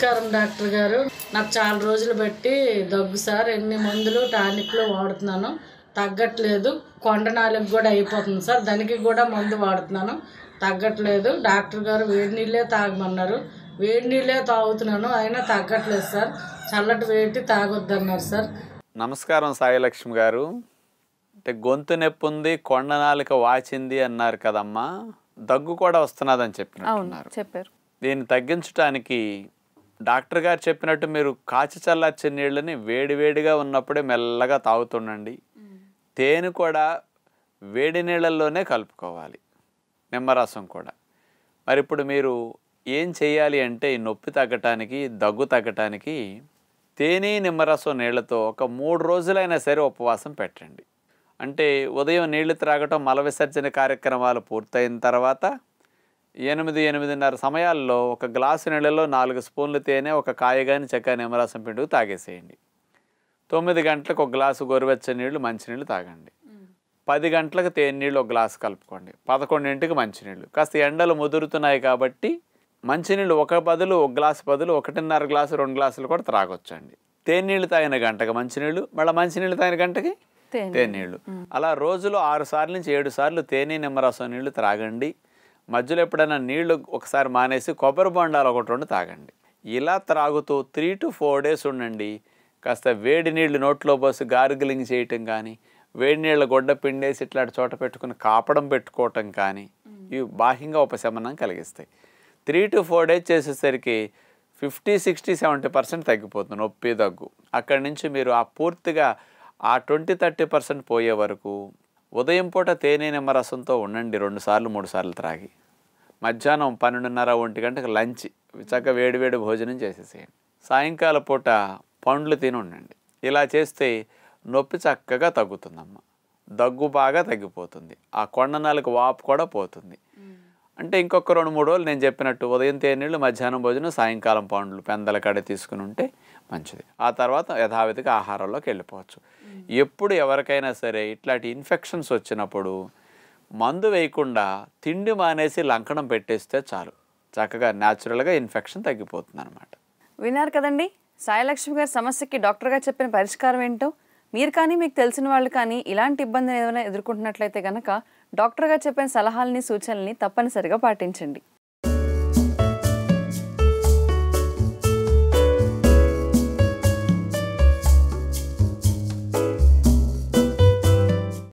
నమస్కారం డాక్టర్ గారు నాకు చాలా రోజులు బట్టి దగ్గు సార్ ఎన్ని మందులు టానిక్లు వాడుతున్నాను తగ్గట్లేదు కొండ కూడా అయిపోతుంది సార్ దానికి కూడా మందు వాడుతున్నాను తగ్గట్లేదు డాక్టర్ గారు వేడి నీళ్ళే తాగమన్నారు వేడి నీళ్ళే తాగుతున్నాను అయినా తగ్గట్లేదు సార్ చల్లటి వేడి తాగొద్దన్నారు సార్ నమస్కారం సాయిలక్ష్మి గారు అంటే గొంతు నొప్పి ఉంది కొండ వాచింది అన్నారు కదమ్మా దగ్గు కూడా వస్తున్నదని చెప్పి చెప్పారు దీన్ని తగ్గించడానికి డాక్టర్ గారు చెప్పినట్టు మీరు కాచి చల్లార్చే నీళ్ళని వేడివేడిగా ఉన్నప్పుడే మెల్లగా తాగుతుండండి తేనె కూడా వేడి నీళ్ళల్లోనే కలుపుకోవాలి నిమ్మరసం కూడా మరి ఇప్పుడు మీరు ఏం చేయాలి అంటే ఈ నొప్పి తగ్గటానికి దగ్గు తగ్గటానికి తేనె నిమ్మరసం నీళ్లతో ఒక మూడు రోజులైనా సరే ఉపవాసం పెట్టండి అంటే ఉదయం నీళ్లు త్రాగటం మల విసర్జన కార్యక్రమాలు పూర్తయిన తర్వాత ఎనిమిది ఎనిమిదిన్నర సమయాల్లో ఒక గ్లాసు నీళ్ళలో నాలుగు స్పూన్లు తేనె ఒక కాయగాని చెక్క నిమ్మరసం పిండుకు తాగేసేయండి తొమ్మిది గంటలకు ఒక గ్లాసు గోరువెచ్చని నీళ్లు మంచినీళ్ళు తాగండి పది గంటలకు తేనె నీళ్ళు ఒక గ్లాసు కలుపుకోండి పదకొండింటికి మంచినీళ్ళు కాస్త ఎండలు ముదురుతున్నాయి కాబట్టి మంచినీళ్ళు ఒక బదులు ఒక గ్లాసు బదులు ఒకటిన్నర గ్లాసు రెండు గ్లాసులు కూడా త్రాగొచ్చండి నీళ్ళు తాగిన గంటకు మంచినీళ్ళు మళ్ళీ మంచినీళ్ళు తాగిన గంటకి తేనీళ్ళు అలా రోజులో ఆరు సార్లు నుంచి ఏడు సార్లు తేనె నిమ్మరసం నీళ్ళు త్రాగండి మధ్యలో ఎప్పుడైనా నీళ్లు ఒకసారి మానేసి కొబ్బరి బొండాలు ఒకటి రెండు తాగండి ఇలా త్రాగుతూ త్రీ టు ఫోర్ డేస్ ఉండండి కాస్త వేడి నీళ్లు నోట్లో పోసి గార్గిలింగ్ చేయటం కానీ వేడి నీళ్ళ గొడ్డ పిండేసి ఇట్లాంటి చోట పెట్టుకుని కాపడం పెట్టుకోవటం కానీ ఇవి బాహ్యంగా ఉపశమనం కలిగిస్తాయి త్రీ టు ఫోర్ డేస్ చేసేసరికి ఫిఫ్టీ సిక్స్టీ సెవెంటీ పర్సెంట్ తగ్గిపోతుంది నొప్పి దగ్గు అక్కడి నుంచి మీరు ఆ పూర్తిగా ఆ ట్వంటీ థర్టీ పర్సెంట్ పోయే వరకు ఉదయం పూట తేనె నిమ్మరసంతో ఉండండి రెండు సార్లు మూడు సార్లు త్రాగి మధ్యాహ్నం పన్నెండున్నర ఒంటి గంటకు లంచ్ చక్కగా వేడివేడి భోజనం చేసేసేయండి సాయంకాల పూట పండ్లు తిని ఉండండి ఇలా చేస్తే నొప్పి చక్కగా తగ్గుతుందమ్మ దగ్గు బాగా తగ్గిపోతుంది ఆ కొండ కొండనాలకు వాపు కూడా పోతుంది అంటే ఇంకొక రెండు మూడు రోజులు నేను చెప్పినట్టు ఉదయం తేనెళ్ళు మధ్యాహ్నం భోజనం సాయంకాలం పండ్లు పెందల కడ తీసుకుని ఉంటే మంచిది ఆ తర్వాత యథావిధిగా ఆహారంలోకి వెళ్ళిపోవచ్చు ఎప్పుడు ఎవరికైనా సరే ఇట్లాంటి ఇన్ఫెక్షన్స్ వచ్చినప్పుడు మందు వేయకుండా తిండి మానేసి లంకణం పెట్టేస్తే చాలు చక్కగా న్యాచురల్గా ఇన్ఫెక్షన్ తగ్గిపోతుంది అనమాట విన్నారు కదండి సాయిలక్ష్మి గారి సమస్యకి డాక్టర్గా చెప్పిన పరిష్కారం ఏంటో మీరు కానీ మీకు తెలిసిన వాళ్ళు కానీ ఇలాంటి ఇబ్బందిని ఏదైనా ఎదుర్కొంటున్నట్లయితే కనుక డాక్టర్గా చెప్పిన సలహాలని సూచనల్ని తప్పనిసరిగా పాటించండి